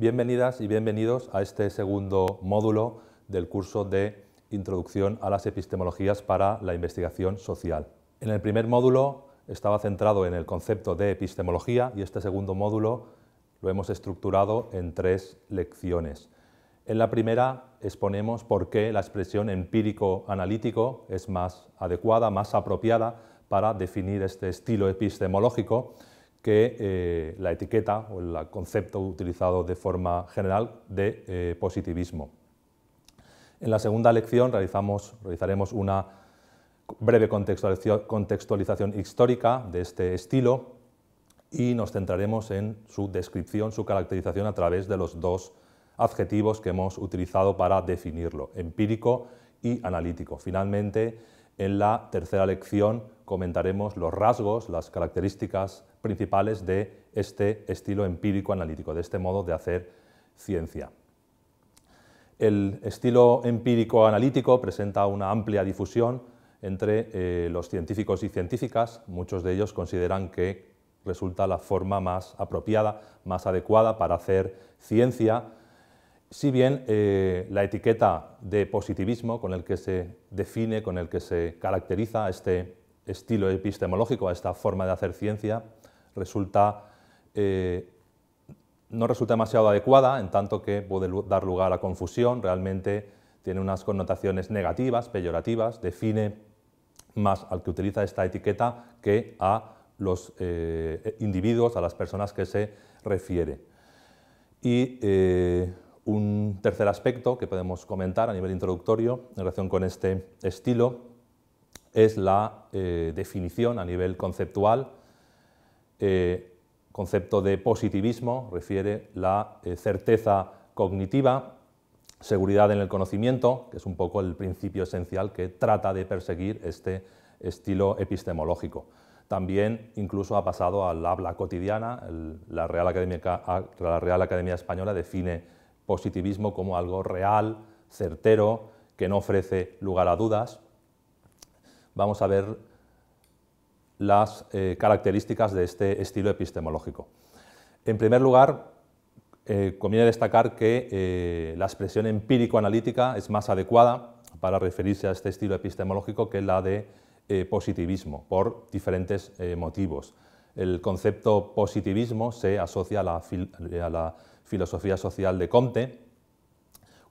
Bienvenidas y bienvenidos a este segundo módulo del curso de Introducción a las epistemologías para la investigación social. En el primer módulo estaba centrado en el concepto de epistemología y este segundo módulo lo hemos estructurado en tres lecciones. En la primera exponemos por qué la expresión empírico-analítico es más adecuada, más apropiada para definir este estilo epistemológico que eh, la etiqueta o el concepto utilizado de forma general de eh, positivismo. En la segunda lección realizamos, realizaremos una breve contextualización histórica de este estilo y nos centraremos en su descripción, su caracterización a través de los dos adjetivos que hemos utilizado para definirlo, empírico y analítico. Finalmente, en la tercera lección comentaremos los rasgos, las características principales de este estilo empírico analítico, de este modo de hacer ciencia. El estilo empírico analítico presenta una amplia difusión entre eh, los científicos y científicas. Muchos de ellos consideran que resulta la forma más apropiada, más adecuada para hacer ciencia, si bien eh, la etiqueta de positivismo con el que se define, con el que se caracteriza este estilo epistemológico, esta forma de hacer ciencia, resulta, eh, no resulta demasiado adecuada, en tanto que puede dar lugar a confusión, realmente tiene unas connotaciones negativas, peyorativas, define más al que utiliza esta etiqueta que a los eh, individuos, a las personas que se refiere. Y eh, un tercer aspecto que podemos comentar a nivel introductorio en relación con este estilo es la definición a nivel conceptual eh, concepto de positivismo refiere la eh, certeza cognitiva, seguridad en el conocimiento, que es un poco el principio esencial que trata de perseguir este estilo epistemológico. También incluso ha pasado al habla cotidiana, la Real Academia Española define positivismo como algo real, certero, que no ofrece lugar a dudas. Vamos a ver las eh, características de este estilo epistemológico. En primer lugar, eh, conviene destacar que eh, la expresión empírico-analítica es más adecuada para referirse a este estilo epistemológico que la de positivismo, por diferentes motivos. El concepto positivismo se asocia a la, filosofía social de Comte,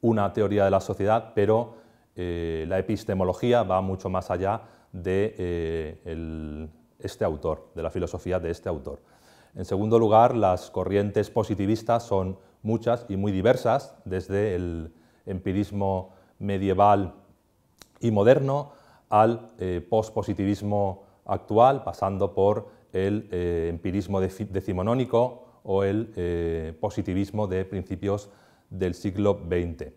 una teoría de la sociedad, pero la epistemología va mucho más allá de, este autor, de la filosofía de este autor. En segundo lugar, las corrientes positivistas son muchas y muy diversas, desde el empirismo medieval y moderno al eh, pospositivismo actual, pasando por el eh, empirismo decimonónico o el eh, positivismo de principios del siglo XX.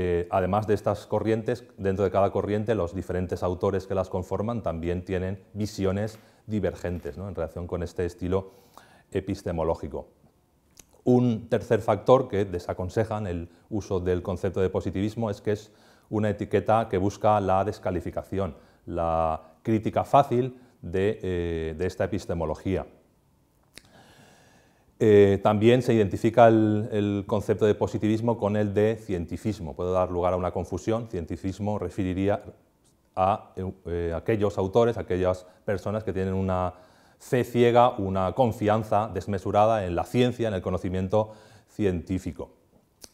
Eh, además de estas corrientes, dentro de cada corriente los diferentes autores que las conforman también tienen visiones divergentes en relación con este estilo epistemológico. Un tercer factor que desaconsejan el uso del concepto de positivismo es que es una etiqueta que busca la descalificación, la crítica fácil de eh, esta epistemología. Eh, también se identifica el, concepto de positivismo con el de cientificismo. Puede dar lugar a una confusión. Cientificismo referiría a eh, aquellos autores, a aquellas personas que tienen una fe ciega, una confianza desmesurada en la ciencia, en el conocimiento científico.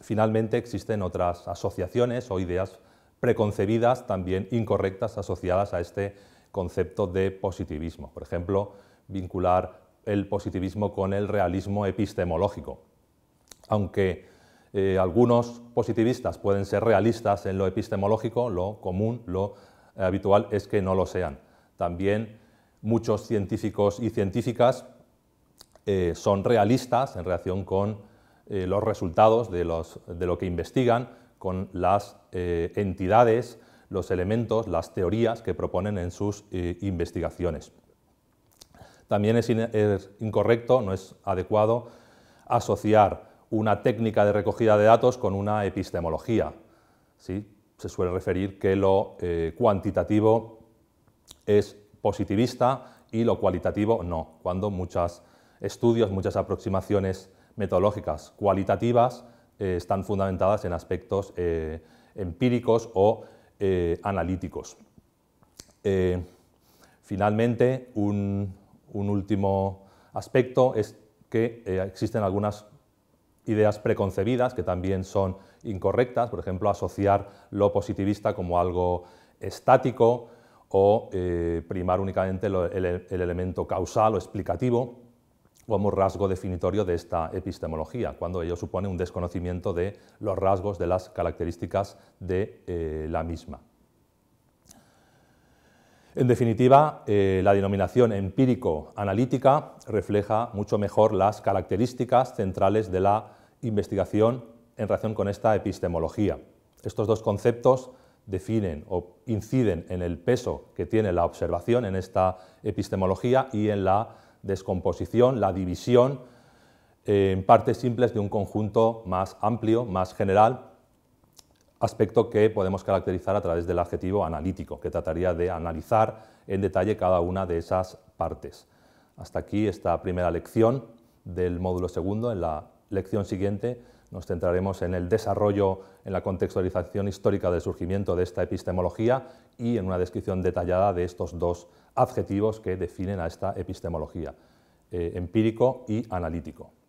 Finalmente existen otras asociaciones o ideas preconcebidas, también incorrectas, asociadas a este concepto de positivismo. Por ejemplo, vincular el positivismo con el realismo epistemológico. Aunque eh, algunos positivistas pueden ser realistas en lo epistemológico, lo común, lo habitual es que no lo sean. También muchos científicos y científicas eh, son realistas en relación con eh, los resultados de, lo que investigan, con las entidades, los elementos, las teorías que proponen en sus investigaciones. También es, incorrecto, no es adecuado, asociar una técnica de recogida de datos con una epistemología. ¿sí? Se suele referir que lo eh, cuantitativo es positivista y lo cualitativo no, cuando muchos estudios, muchas aproximaciones metodológicas cualitativas eh, están fundamentadas en aspectos eh, empíricos o analíticos. finalmente, un un último aspecto es que eh, existen algunas ideas preconcebidas que también son incorrectas, por ejemplo, asociar lo positivista como algo estático o eh, primar únicamente el, elemento causal o explicativo como rasgo definitorio de esta epistemología, cuando ello supone un desconocimiento de los rasgos, de las características de eh, la misma. En definitiva, eh, la denominación empírico-analítica refleja mucho mejor las características centrales de la investigación en relación con esta epistemología. Estos dos conceptos definen o inciden en el peso que tiene la observación en esta epistemología y en la descomposición, la división eh, en partes simples de un conjunto más amplio, más general, aspecto que podemos caracterizar a través del adjetivo analítico, que trataría de analizar en detalle cada una de esas partes. Hasta aquí esta primera lección del módulo segundo. En la lección siguiente nos centraremos en el desarrollo, en la contextualización histórica del surgimiento de esta epistemología y en una descripción detallada de estos dos adjetivos que definen a esta epistemología, eh, empírico y analítico.